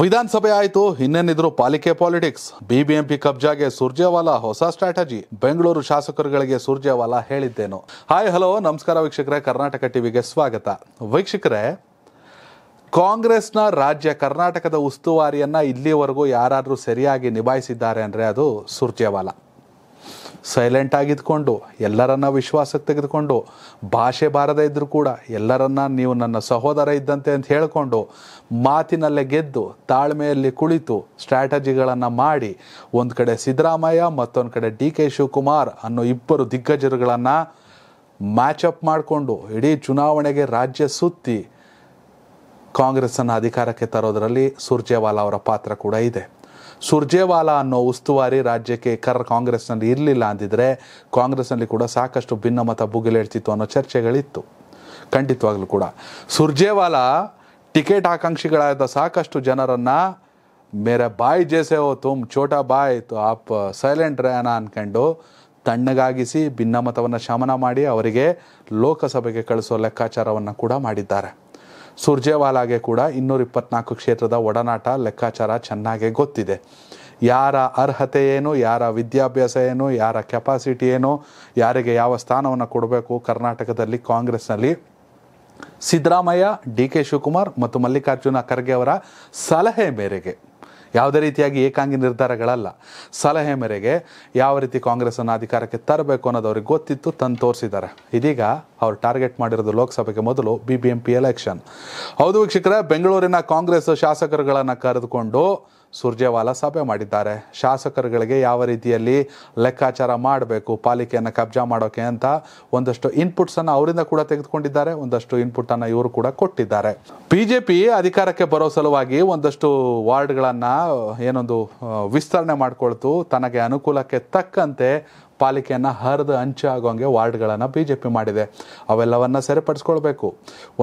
ವಿಧಾನಸಭೆ ಆಯಿತು ಇನ್ನೇನಿದ್ರು ಪಾಲಿಕೆ ಪಾಲಿಟಿಕ್ಸ್ ಬಿಬಿಎಂಪಿ ಕಬ್ಜಾಗೆ ಸುರ್ಜೇವಾಲಾ ಹೊಸ ಸ್ಟ್ರಾಟಜಿ ಬೆಂಗಳೂರು ಶಾಸಕರುಗಳಿಗೆ ಸುರ್ಜೇವಾಲಾ ಹೇಳಿದ್ದೇನು ಹಾಯ್ ಹಲೋ ನಮಸ್ಕಾರ ವೀಕ್ಷಕರೇ ಕರ್ನಾಟಕ ಟಿವಿಗೆ ಸ್ವಾಗತ ವೀಕ್ಷಕರೇ ಕಾಂಗ್ರೆಸ್ನ ರಾಜ್ಯ ಕರ್ನಾಟಕದ ಉಸ್ತುವಾರಿಯನ್ನ ಇಲ್ಲಿವರೆಗೂ ಯಾರಾದರೂ ಸರಿಯಾಗಿ ನಿಭಾಯಿಸಿದ್ದಾರೆ ಅಂದರೆ ಅದು ಸುರ್ಜೇವಾಲಾ ಸೈಲೆಂಟ್ ಆಗಿದ್ಕೊಂಡು ಎಲ್ಲರನ್ನ ವಿಶ್ವಾಸಕ್ಕೆ ತೆಗೆದುಕೊಂಡು ಭಾಷೆ ಬಾರದೇ ಇದ್ದರೂ ಕೂಡ ಎಲ್ಲರನ್ನ ನೀವು ನನ್ನ ಸಹೋದರ ಇದ್ದಂತೆ ಅಂತ ಹೇಳಿಕೊಂಡು ಮಾತಿನಲ್ಲೇ ಗೆದ್ದು ತಾಳ್ಮೆಯಲ್ಲಿ ಕುಳಿತು ಸ್ಟ್ರಾಟಜಿಗಳನ್ನು ಮಾಡಿ ಒಂದು ಕಡೆ ಸಿದ್ದರಾಮಯ್ಯ ಮತ್ತೊಂದು ಕಡೆ ಡಿ ಕೆ ಶಿವಕುಮಾರ್ ಅನ್ನೋ ಇಬ್ಬರು ದಿಗ್ಗಜರುಗಳನ್ನು ಮ್ಯಾಚಪ್ ಮಾಡಿಕೊಂಡು ಇಡೀ ಚುನಾವಣೆಗೆ ರಾಜ್ಯ ಸುತ್ತಿ ಕಾಂಗ್ರೆಸ್ಸನ್ನು ಅಧಿಕಾರಕ್ಕೆ ತರೋದರಲ್ಲಿ ಸುರ್ಜೇವಾಲಾ ಅವರ ಪಾತ್ರ ಕೂಡ ಇದೆ ಸುರ್ಜೇವಾಲಾ ಅನ್ನೋ ಉಸ್ತುವಾರಿ ರಾಜ್ಯಕ್ಕೆ ಕರ್ ಕಾಂಗ್ರೆಸ್ನಲ್ಲಿ ಇರಲಿಲ್ಲ ಅಂದಿದ್ರೆ ಕಾಂಗ್ರೆಸ್ನಲ್ಲಿ ಕೂಡ ಸಾಕಷ್ಟು ಭಿನ್ನಮತ ಬುಗಿಲೇಳ್ತಿತ್ತು ಅನ್ನೋ ಚರ್ಚೆಗಳಿತ್ತು ಖಂಡಿತವಾಗ್ಲೂ ಕೂಡ ಸುರ್ಜೇವಾಲಾ ಟಿಕೆಟ್ ಆಕಾಂಕ್ಷಿಗಳಾದ ಸಾಕಷ್ಟು ಜನರನ್ನು ಮೇರೆ ಬಾಯ್ ಜೇಸೆ ಓ ತುಮ್ ಛೋಟಾ ಬಾಯ್ ಆಪ್ ಸೈಲೆಂಟ್ ರೇನ ಅನ್ಕೊಂಡು ತಣ್ಣಗಾಗಿಸಿ ಭಿನ್ನಮತವನ್ನು ಶಮನ ಮಾಡಿ ಅವರಿಗೆ ಲೋಕಸಭೆಗೆ ಕಳಿಸೋ ಲೆಕ್ಕಾಚಾರವನ್ನು ಕೂಡ ಮಾಡಿದ್ದಾರೆ ಸುರ್ಜೇವಾಲಾಗೆ ಕೂಡ ಇನ್ನೂರ ಇಪ್ಪತ್ನಾಲ್ಕು ಕ್ಷೇತ್ರದ ಒಡನಾಟ ಲೆಕ್ಕಾಚಾರ ಚೆನ್ನಾಗೇ ಗೊತ್ತಿದೆ ಯಾರ ಅರ್ಹತೆ ಏನು ಯಾರ ವಿದ್ಯಾಭ್ಯಾಸ ಏನು ಯಾರ ಕೆಪಾಸಿಟಿ ಏನು ಯಾರಿಗೆ ಯಾವ ಸ್ಥಾನವನ್ನು ಕೊಡಬೇಕು ಕರ್ನಾಟಕದಲ್ಲಿ ಕಾಂಗ್ರೆಸ್ನಲ್ಲಿ ಸಿದ್ದರಾಮಯ್ಯ ಡಿ ಕೆ ಶಿವಕುಮಾರ್ ಮತ್ತು ಮಲ್ಲಿಕಾರ್ಜುನ ಖರ್ಗೆ ಅವರ ಸಲಹೆ ಮೇರೆಗೆ ಯಾವುದೇ ರೀತಿಯಾಗಿ ಏಕಾಂಗಿ ನಿರ್ಧಾರಗಳಲ್ಲ ಸಲಹೆ ಮೇರೆಗೆ ಯಾವ ರೀತಿ ಕಾಂಗ್ರೆಸ್ಸನ್ನು ಅಧಿಕಾರಕ್ಕೆ ತರಬೇಕು ಅನ್ನೋದು ಅವ್ರಿಗೆ ಗೊತ್ತಿತ್ತು ತಂದು ತೋರಿಸಿದ್ದಾರೆ ಇದೀಗ ಅವರು ಟಾರ್ಗೆಟ್ ಮಾಡಿರೋದು ಲೋಕಸಭೆಗೆ ಮೊದಲು BBMP election ಹೌದು ವೀಕ್ಷಕರೇ ಬೆಂಗಳೂರಿನ ಕಾಂಗ್ರೆಸ್ ಶಾಸಕರುಗಳನ್ನು ಕರೆದುಕೊಂಡು ಸುರ್ಜೇವಾಲಾ ಸಭೆ ಮಾಡಿದ್ದಾರೆ ಶಾಸಕರುಗಳಿಗೆ ಯಾವ ರೀತಿಯಲ್ಲಿ ಲೆಕ್ಕಾಚಾರ ಮಾಡಬೇಕು ಪಾಲಿಕೆಯನ್ನು ಕಬ್ಜಾ ಮಾಡೋಕೆ ಅಂತ ಒಂದಷ್ಟು ಇನ್ಪುಟ್ಸನ್ನು ಅವರಿಂದ ಕೂಡ ತೆಗೆದುಕೊಂಡಿದ್ದಾರೆ ಒಂದಷ್ಟು ಇನ್ಪುಟನ್ನು ಇವರು ಕೂಡ ಕೊಟ್ಟಿದ್ದಾರೆ ಬಿ ಜೆ ಪಿ ಅಧಿಕಾರಕ್ಕೆ ಬರೋ ಸಲುವಾಗಿ ಒಂದಷ್ಟು ವಾರ್ಡ್ಗಳನ್ನು ಏನೊಂದು ವಿಸ್ತರಣೆ ಮಾಡಿಕೊಳ್ತು ತನಗೆ ಅನುಕೂಲಕ್ಕೆ ತಕ್ಕಂತೆ ಪಾಲಿಕೆಯನ್ನು ಹರಿದು ಹಂಚು ಆಗೋಂಗೆ ವಾರ್ಡ್ಗಳನ್ನು ಬಿ ಜೆ ಪಿ ಮಾಡಿದೆ ಅವೆಲ್ಲವನ್ನು ಸರಿಪಡಿಸ್ಕೊಳ್ಬೇಕು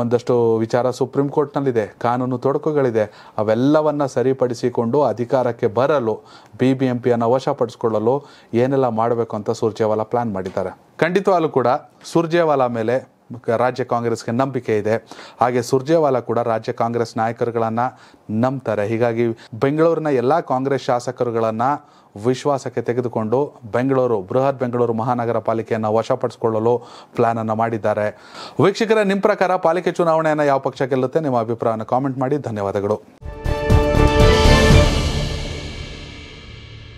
ಒಂದಷ್ಟು ವಿಚಾರ ಸುಪ್ರೀಂ ಕೋರ್ಟ್ನಲ್ಲಿದೆ ಕಾನೂನು ತೊಡಕುಗಳಿದೆ ಅವೆಲ್ಲವನ್ನು ಸರಿಪಡಿಸಿಕೊಂಡು ಅಧಿಕಾರಕ್ಕೆ ಬರಲು ಬಿ ಬಿ ಎಂ ಪಿಯನ್ನು ವಶಪಡಿಸ್ಕೊಳ್ಳಲು ಏನೆಲ್ಲ ಮಾಡಬೇಕು ಅಂತ ಸುರ್ಜೇವಾಲಾ ಪ್ಲಾನ್ ಮಾಡಿದ್ದಾರೆ ಖಂಡಿತವಾಗಲೂ ಕೂಡ ಸುರ್ಜೇವಾಲಾ ಮೇಲೆ ರಾಜ್ಯ ಕಾಂಗ್ರೆಸ್ಗೆ ನಂಬಿಕೆ ಇದೆ ಹಾಗೆ ಸುರ್ಜೇವಾಲಾ ಕೂಡ ರಾಜ್ಯ ಕಾಂಗ್ರೆಸ್ ನಾಯಕರುಗಳನ್ನು ನಂಬ್ತಾರೆ ಹೀಗಾಗಿ ಬೆಂಗಳೂರಿನ ಎಲ್ಲ ಕಾಂಗ್ರೆಸ್ ಶಾಸಕರುಗಳನ್ನು ವಿಶ್ವಾಸಕ್ಕೆ ತೆಗೆದುಕೊಂಡು ಬೆಂಗಳೂರು ಬೃಹತ್ ಬೆಂಗಳೂರು ಮಹಾನಗರ ಪಾಲಿಕೆಯನ್ನು ವಶಪಡಿಸಿಕೊಳ್ಳಲು ಅನ್ನು ಮಾಡಿದ್ದಾರೆ ವೀಕ್ಷಕರ ನಿಮ್ಮ ಪ್ರಕಾರ ಪಾಲಿಕೆ ಚುನಾವಣೆಯನ್ನು ಯಾವ ಪಕ್ಷ ಗೆಲ್ಲುತ್ತೆ ನಿಮ್ಮ ಅಭಿಪ್ರಾಯವನ್ನು ಕಾಮೆಂಟ್ ಮಾಡಿ ಧನ್ಯವಾದಗಳು